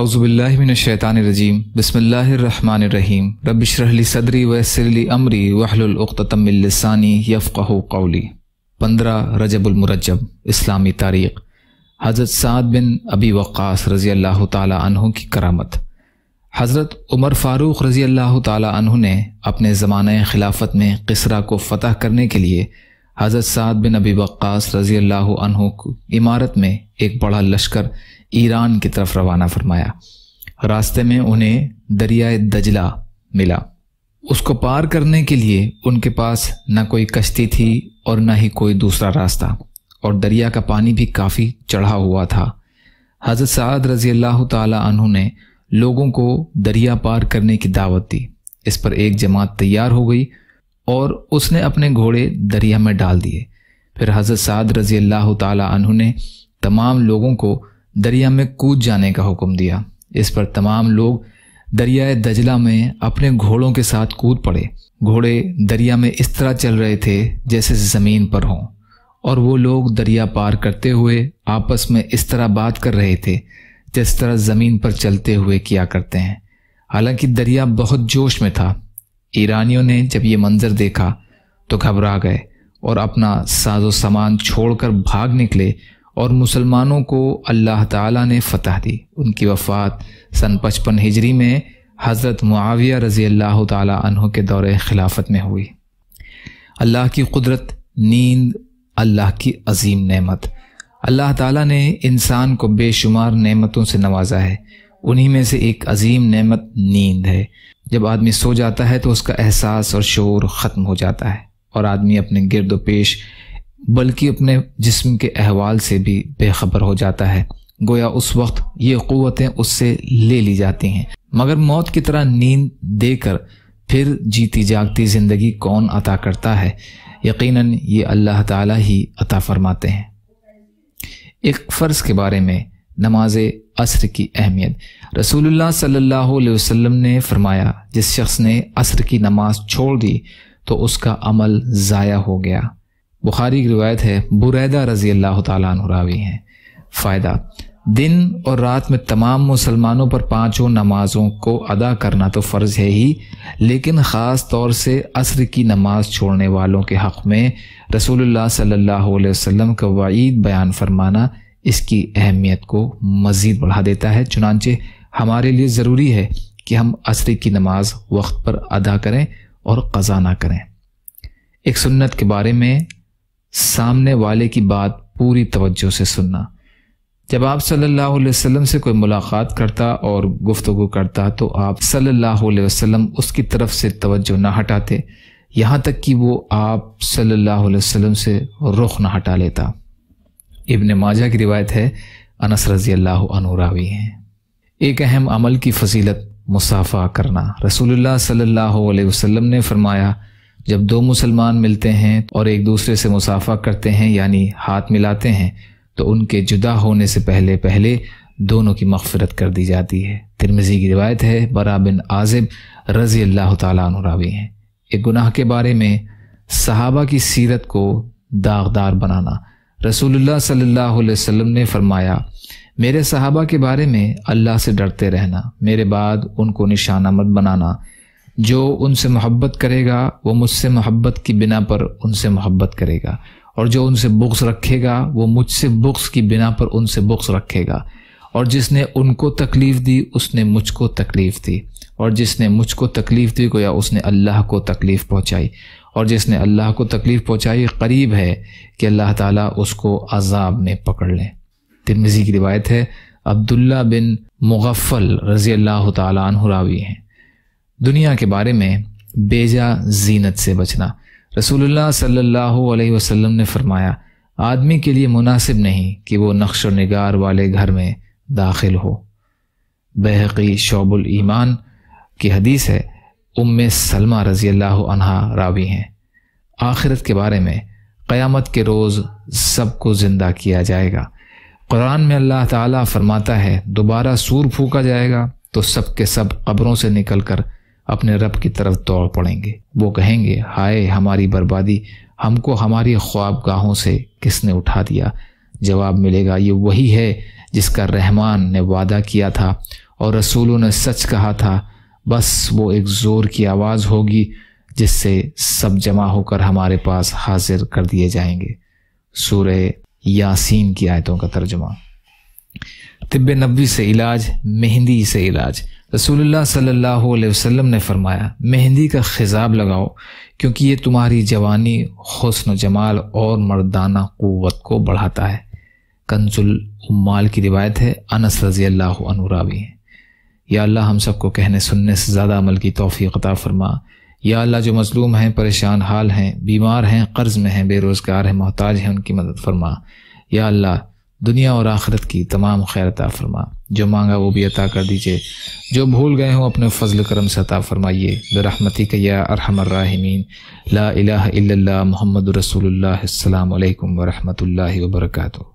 अउज़बिल्लिमिनशैतानरजीम बसमीम रबिशरली सदरी वसरली अमरी वहलतमिलसानी यफ़ाह कौली पंद्रह रजबुलमरजब इस्लामी तारीख हज़रत साद बिन अबी वक़ास रज़ी अल्लाह तहु की करामत हज़रत उमर फ़ारूक़ रज़ी अल्लाह तहु ने अपने ज़मान खिलाफत में किसरा को फ़तह करने के लिए हज़रत साद बिन अबी वक़ास रज़ी अल्लाह को इमारत में एक बड़ा लश्कर ईरान की तरफ रवाना फरमाया रास्ते में उन्हें दरियाए दजला मिला उसको पार करने के लिए उनके पास न कोई कश्ती थी और न ही कोई दूसरा रास्ता और दरिया का पानी भी काफ़ी चढ़ा हुआ था हज़रत साद रज़ी अल्लाह तु ने लोगों को दरिया पार करने की दावत दी इस पर एक जमात तैयार हो गई और उसने अपने घोड़े दरिया में डाल दिए फिर हज़रत साद रज़ी अल्लाह तु ने तमाम लोगों को दरिया में कूद जाने का हुक्म दिया इस पर तमाम लोग दरियाए दजला में अपने घोड़ों के साथ कूद पड़े घोड़े दरिया में इस तरह चल रहे थे जैसे ज़मीन पर हों और वो लोग दरिया पार करते हुए आपस में इस तरह बात कर रहे थे जिस तरह ज़मीन पर चलते हुए किया करते हैं हालांकि दरिया बहुत जोश में था ईरानियों ने जब ये मंज़र देखा तो घबरा गए और अपना साजो सामान छोड़कर भाग निकले और मुसलमानों को अल्लाह ताला ने फतह दी उनकी वफ़ात सन पचपन हिजरी में हज़रत मुआविया रज़ी अल्लाह तहों के दौर खिलाफत में हुई अल्लाह की कुदरत नींद अल्लाह की अजीम नेमत अल्लाह ताला ने इंसान को बेशुमार नेमतों से नवाजा है उन्हीं में से एक अजीम नेमत नींद है जब आदमी सो जाता है तो उसका एहसास और शोर ख़त्म हो जाता है और आदमी अपने गिरद पेश बल्कि अपने जिस्म के अहवाल से भी बेखबर हो जाता है गोया उस वक्त ये क़वतें उससे ले ली जाती हैं मगर मौत की तरह नींद देकर फिर जीती जागती ज़िंदगी कौन अता करता है यकीनन ये अल्लाह ताला ही अता फरमाते हैं एक फ़र्ज़ के बारे में नमाज असर की अहमियत रसूलुल्लाह सल्लल्लाहु अलैहि वसल्लम ने फरमाया जिस शख्स ने असर की नमाज छोड़ दी तो उसका अमल ज़ाया हो गया बुखारी की रिवायत है बुरैदा रजी अल्लाह तवी हैं फ़ायदा दिन और रात में तमाम मुसलमानों पर पांचों नमाज़ों को अदा करना तो फ़र्ज़ है ही लेकिन ख़ास तौर से असर की नमाज छोड़ने वालों के हक़ में रसूलुल्लाह सल्लल्लाहु अलैहि वसल्लम का वईद बयान फरमाना इसकी अहमियत को मज़ीद बढ़ा देता है चुनानचे हमारे लिए ज़रूरी है कि हम असर की नमाज वक्त पर अदा करें और कज़ा ना करें एक सुन्नत के बारे में सामने वाले की बात पूरी तवज्जो से सुनना जब आप सल्लल्लाहु अलैहि वसल्लम से कोई मुलाकात करता और गुफ्तगु करता तो आप सल्लल्लाहु अलैहि वसल्लम उसकी तरफ से तवज्जो ना हटाते यहाँ तक कि वो आप सल्लल्लाहु अलैहि वसल्लम से रुख ना हटा लेता इब्न माजा की रिवायत है अनस रजी अल्लाह अनुरावी हैं एक अहम अमल की फजीलत मुसाफा करना रसूलुल्लाह सल्लल्लाहु अलैहि वसल्लम ने फरमाया जब दो मुसलमान मिलते हैं और एक दूसरे से मुसाफा करते हैं यानी हाथ मिलाते हैं तो उनके जुदा होने से पहले पहले दोनों की मफफरत कर दी जाती है तिरमिजी की रिवायत है बरा बिन आजिब रजी अल्लाह तुरावी हैं एक गुनाह के बारे में सहाबा की सीरत को दागदार बनाना रसूलुल्लाह सल्लल्लाहु अलैहि वसल्लम ने फरमाया मेरे सहाबा के बारे में अल्लाह से डरते रहना मेरे बाद उनको निशाना मत बनाना जो उनसे मोहब्बत करेगा वो मुझसे मोहब्बत की बिना पर उनसे मोहब्बत करेगा और जो उनसे बुक्स रखेगा वो मुझसे बुक्स की बिना पर उनसे बुक्स रखेगा और जिसने उनको तकलीफ़ दी उसने मुझको तकलीफ़ दी और जिसने मुझको तकलीफ़ दी गोया उसने अल्लाह को तकलीफ़ पहुँचाई और जिसने अल्लाह को तकलीफ़ पहुँचाई करीब है कि अल्लाह ताला उसको अजाब में पकड़ लें तिरमिज़ी की रिवायत है अब्दुल्ला बिन मुगफ़ल रज़ी अल्लाह तु रावी हैं दुनिया के बारे में बेजा जीनत से बचना रसूलुल्लाह सल्लल्लाहु अलैहि वसल्लम ने फरमाया आदमी के लिए मुनासिब नहीं कि वो नक्श निगार वाले घर में दाखिल हो बहकी शोबुल ईमान की हदीस है उम सलमा रजी अल्लाह अनहा रावी हैं आखिरत के बारे में क़यामत के रोज़ सबको ज़िंदा किया जाएगा कुरान में अल्लाह ताला फरमाता है दोबारा सूर फूका जाएगा तो सब के सब कब्रों से निकल कर अपने रब की तरफ दौड़ पड़ेंगे वो कहेंगे हाय हमारी बर्बादी हमको हमारी ख्वाब गाहों से किसने उठा दिया जवाब मिलेगा ये वही है जिसका रहमान ने वादा किया था और रसूलों ने सच कहा था बस वो एक ज़ोर की आवाज़ होगी जिससे सब जमा होकर हमारे पास हाजिर कर दिए जाएंगे सूर्य यासीन की आयतों का तर्जमा तिब नबी से इलाज मेहंदी से इलाज रसूलुल्लाह सल्लल्लाहु अलैहि वसल्लम ने फरमाया मेहंदी का खिजाब लगाओ क्योंकि ये तुम्हारी जवानी हसन जमाल और मर्दाना क़वत को बढ़ाता है कंजुल उम्माल की रिवायत है अनस रजी अल्लाह अनुरावी है या अल्लाह हम सबको कहने सुनने से ज़्यादा अमल की तोफ़ी अता फरमा या अल्लाह जो मजलूम हैं परेशान हाल हैं बीमार हैं कर्ज़ में हैं बेरोज़गार हैं मोहताज हैं उनकी मदद फरमा या अल्लाह दुनिया और आखरत की तमाम खैर अता फरमा जो मांगा वो भी अता कर दीजिए जो भूल गए हों अपने फजल करम से अता फरमाइए बरहमती कया अरहमर्राहमीन ला इलाह इल्लल्लाह मोहम्मद रसूलुल्लाह अस्सलाम वालेकुम